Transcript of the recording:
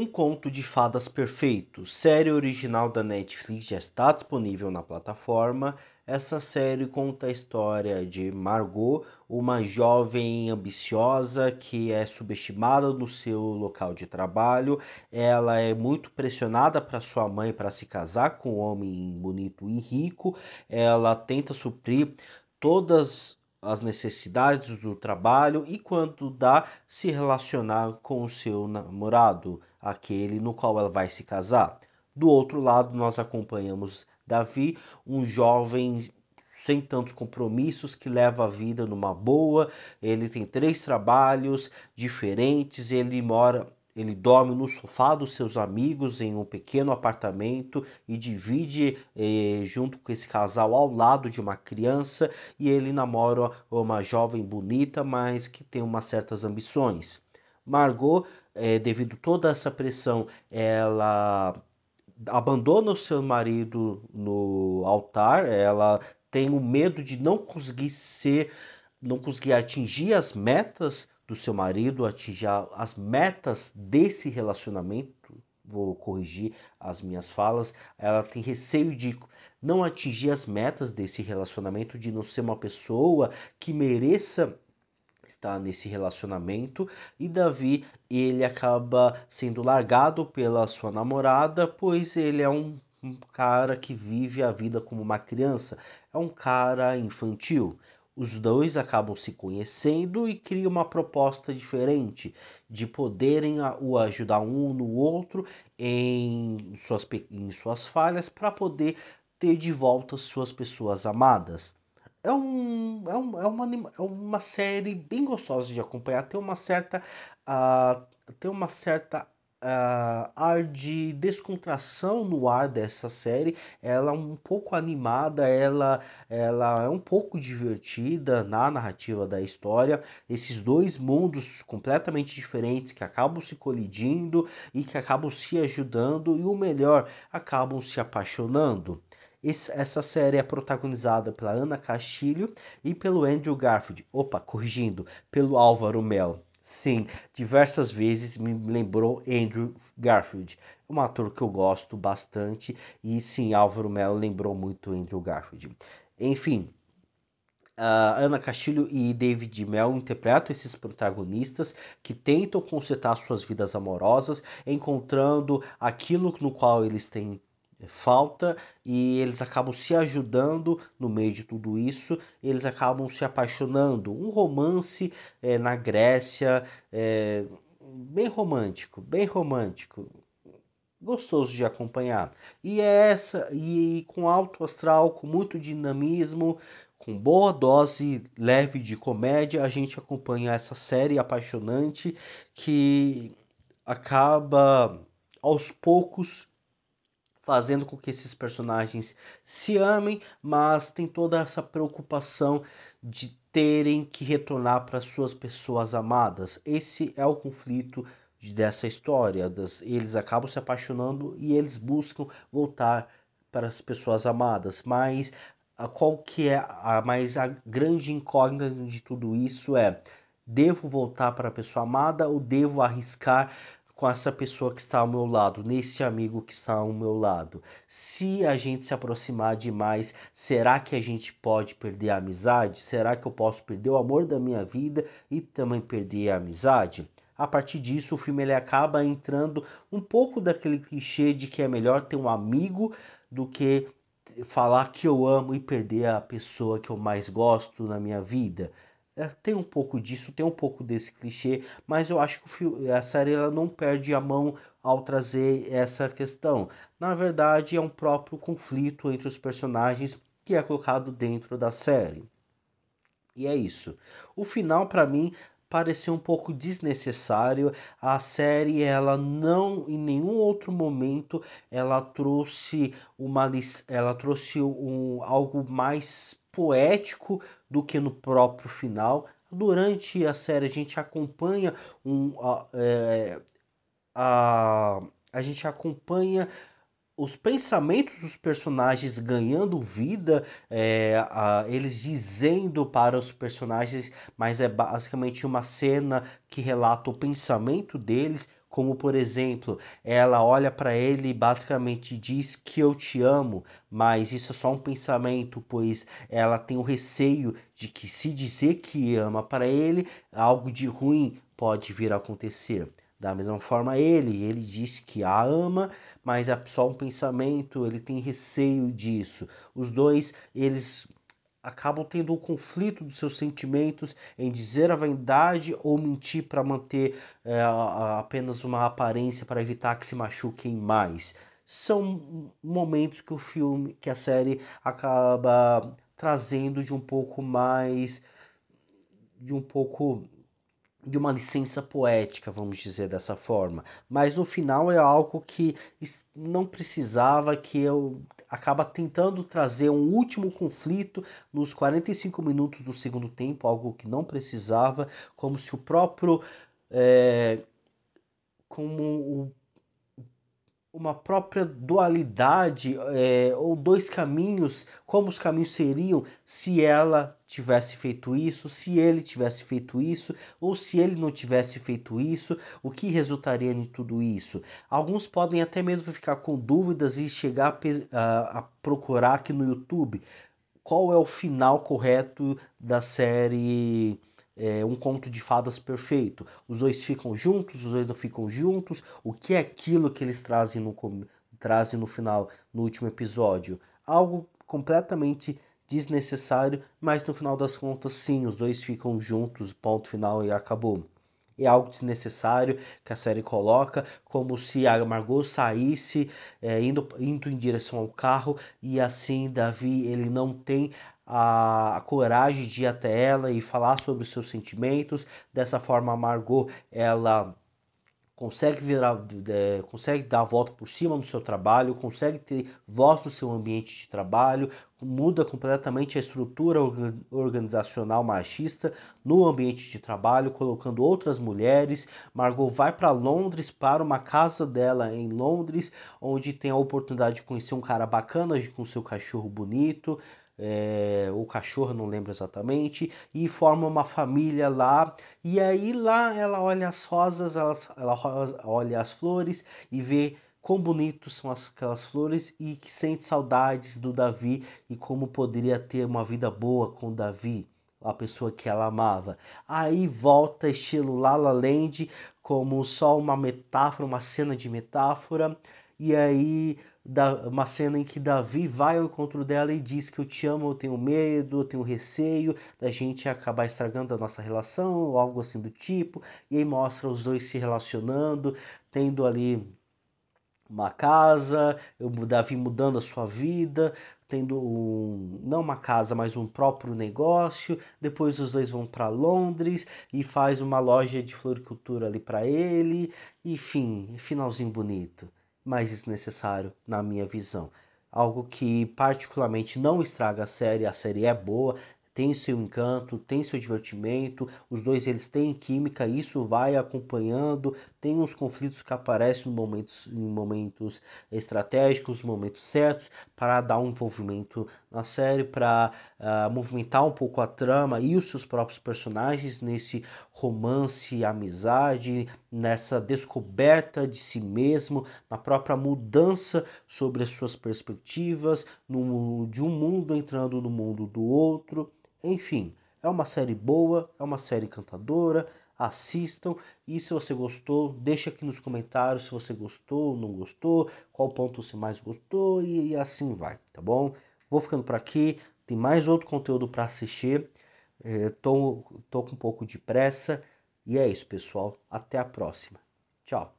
Um Conto de Fadas Perfeito, série original da Netflix, já está disponível na plataforma. Essa série conta a história de Margot, uma jovem ambiciosa que é subestimada no seu local de trabalho. Ela é muito pressionada para sua mãe para se casar com um homem bonito e rico. Ela tenta suprir todas as necessidades do trabalho e quando dá se relacionar com o seu namorado aquele no qual ela vai se casar. Do outro lado, nós acompanhamos Davi, um jovem sem tantos compromissos, que leva a vida numa boa. Ele tem três trabalhos diferentes, ele mora ele dorme no sofá dos seus amigos em um pequeno apartamento e divide eh, junto com esse casal ao lado de uma criança e ele namora uma jovem bonita, mas que tem umas certas ambições. Margot, é, devido toda essa pressão, ela abandona o seu marido no altar, ela tem o medo de não conseguir ser, não conseguir atingir as metas do seu marido, atingir as metas desse relacionamento. Vou corrigir as minhas falas. Ela tem receio de não atingir as metas desse relacionamento, de não ser uma pessoa que mereça está nesse relacionamento e Davi ele acaba sendo largado pela sua namorada, pois ele é um, um cara que vive a vida como uma criança, é um cara infantil. Os dois acabam se conhecendo e criam uma proposta diferente de poderem o ajudar um no outro em suas, em suas falhas para poder ter de volta suas pessoas amadas é, um, é, um, é, uma, é uma série bem gostosa de acompanhar. Tem uma certa. Uh, tem uma certa uh, ar de descontração no ar dessa série. Ela é um pouco animada, ela, ela é um pouco divertida na narrativa da história. Esses dois mundos completamente diferentes que acabam se colidindo e que acabam se ajudando, e o melhor, acabam se apaixonando. Esse, essa série é protagonizada pela Ana Castilho e pelo Andrew Garfield. Opa, corrigindo, pelo Álvaro Mel. Sim, diversas vezes me lembrou Andrew Garfield, é um ator que eu gosto bastante, e sim, Álvaro Mel lembrou muito Andrew Garfield. Enfim, Uh, Ana Castilho e David Mel interpretam esses protagonistas que tentam consertar suas vidas amorosas, encontrando aquilo no qual eles têm falta e eles acabam se ajudando no meio de tudo isso, eles acabam se apaixonando. Um romance é, na Grécia, é, bem romântico, bem romântico, gostoso de acompanhar. E é essa, e com alto astral, com muito dinamismo, com boa dose leve de comédia, a gente acompanha essa série apaixonante que acaba aos poucos fazendo com que esses personagens se amem, mas tem toda essa preocupação de terem que retornar para suas pessoas amadas. Esse é o conflito dessa história. Das, eles acabam se apaixonando e eles buscam voltar para as pessoas amadas, mas a, ah, qual que é a mais a grande incógnita de tudo isso é devo voltar para a pessoa amada ou devo arriscar com essa pessoa que está ao meu lado, nesse amigo que está ao meu lado? Se a gente se aproximar demais, será que a gente pode perder a amizade? Será que eu posso perder o amor da minha vida e também perder a amizade? A partir disso, o filme ele acaba entrando um pouco daquele clichê de que é melhor ter um amigo do que falar que eu amo e perder a pessoa que eu mais gosto na minha vida. É, tem um pouco disso, tem um pouco desse clichê, mas eu acho que a série ela não perde a mão ao trazer essa questão. Na verdade, é um próprio conflito entre os personagens que é colocado dentro da série. E é isso. O final para mim pareceu um pouco desnecessário. A série ela não em nenhum outro momento ela trouxe uma ela trouxe um algo mais poético do que no próprio final. Durante a série a gente acompanha um, a, é, a, a gente acompanha os pensamentos dos personagens ganhando vida, é, a, eles dizendo para os personagens, mas é basicamente uma cena que relata o pensamento deles como por exemplo, ela olha para ele e basicamente diz que eu te amo, mas isso é só um pensamento, pois ela tem o receio de que se dizer que ama para ele, algo de ruim pode vir a acontecer. Da mesma forma, ele, ele diz que a ama, mas é só um pensamento, ele tem receio disso. Os dois, eles acabam tendo um conflito dos seus sentimentos em dizer a verdade ou mentir para manter é, apenas uma aparência para evitar que se machuquem mais. São momentos que o filme, que a série acaba trazendo de um pouco mais de um pouco de uma licença poética, vamos dizer dessa forma. Mas no final é algo que não precisava, que eu acaba tentando trazer um último conflito nos 45 minutos do segundo tempo, algo que não precisava, como se o próprio. É, como o uma própria dualidade é, ou dois caminhos, como os caminhos seriam se ela tivesse feito isso, se ele tivesse feito isso, ou se ele não tivesse feito isso, o que resultaria de tudo isso? Alguns podem até mesmo ficar com dúvidas e chegar a, a procurar aqui no YouTube qual é o final correto da série é, um conto de fadas perfeito. Os dois ficam juntos, os dois não ficam juntos. O que é aquilo que eles trazem no, trazem no final, no último episódio? Algo completamente desnecessário, mas no final das contas, sim, os dois ficam juntos, ponto final e acabou. É algo desnecessário que a série coloca, como se a Margot saísse é, indo, indo em direção ao carro e assim Davi ele não tem a, a, coragem de ir até ela e falar sobre os seus sentimentos. Dessa forma, a Margot ela consegue virar, é, consegue dar a volta por cima no seu trabalho, consegue ter voz no seu ambiente de trabalho, muda completamente a estrutura organizacional machista no ambiente de trabalho, colocando outras mulheres. Margot vai para Londres, para uma casa dela em Londres, onde tem a oportunidade de conhecer um cara bacana com seu cachorro bonito é, o cachorro, não lembro exatamente, e forma uma família lá. E aí lá ela olha as rosas, ela, ela olha as flores e vê quão bonitos são as, aquelas flores e que sente saudades do Davi e como poderia ter uma vida boa com Davi, a pessoa que ela amava. Aí volta estilo Lala Land como só uma metáfora, uma cena de metáfora. E aí da, uma cena em que Davi vai ao encontro dela e diz que eu te amo, eu tenho medo, eu tenho receio da gente acabar estragando a nossa relação ou algo assim do tipo. E aí mostra os dois se relacionando, tendo ali uma casa, o Davi mudando a sua vida, tendo um, não uma casa, mas um próprio negócio. Depois os dois vão para Londres e faz uma loja de floricultura ali para ele. Enfim, finalzinho bonito mas desnecessário na minha visão. Algo que particularmente não estraga a série, a série é boa, tem seu encanto, tem seu divertimento, os dois eles têm química, isso vai acompanhando, tem uns conflitos que aparecem em momentos, em momentos estratégicos, momentos certos, para dar um envolvimento na série, para uh, ah, movimentar um pouco a trama e os seus próprios personagens nesse romance, amizade, nessa descoberta de si mesmo, na própria mudança sobre as suas perspectivas, no, de um mundo entrando no mundo do outro enfim, é uma série boa, é uma série cantadora, assistam e se você gostou, deixa aqui nos comentários se você gostou, não gostou, qual ponto você mais gostou e, e assim vai, tá bom? Vou ficando por aqui, tem mais outro conteúdo para assistir, é, tô, tô com um pouco de pressa e é isso, pessoal, até a próxima, tchau!